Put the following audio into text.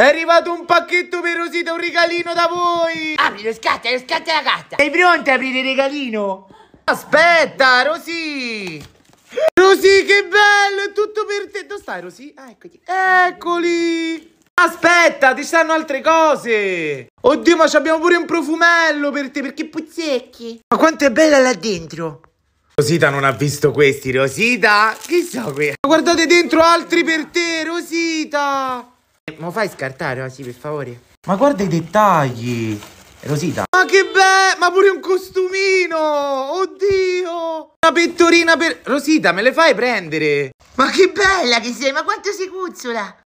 È arrivato un pacchetto per Rosita, un regalino da voi! Apri Aprilo, scatta, scatta la carta! Sei pronta a aprire il regalino? Aspetta, Rosy! Rosy, che bello, è tutto per te! Dove stai, Rosy? Ah, eccoli! Eccoli! Aspetta, ti stanno altre cose! Oddio, ma abbiamo pure un profumello per te, perché puzzecchi! Ma quanto è bella là dentro! Rosita non ha visto questi, Rosita! Chissà qui! Guardate dentro altri per te, Rosita! Mo fai scartare, Osi, per favore? Ma guarda i dettagli! Rosita. Ma che bello! Ma pure un costumino! Oddio! Una pettorina per... Rosita, me le fai prendere? Ma che bella che sei! Ma quanto si cuzzola!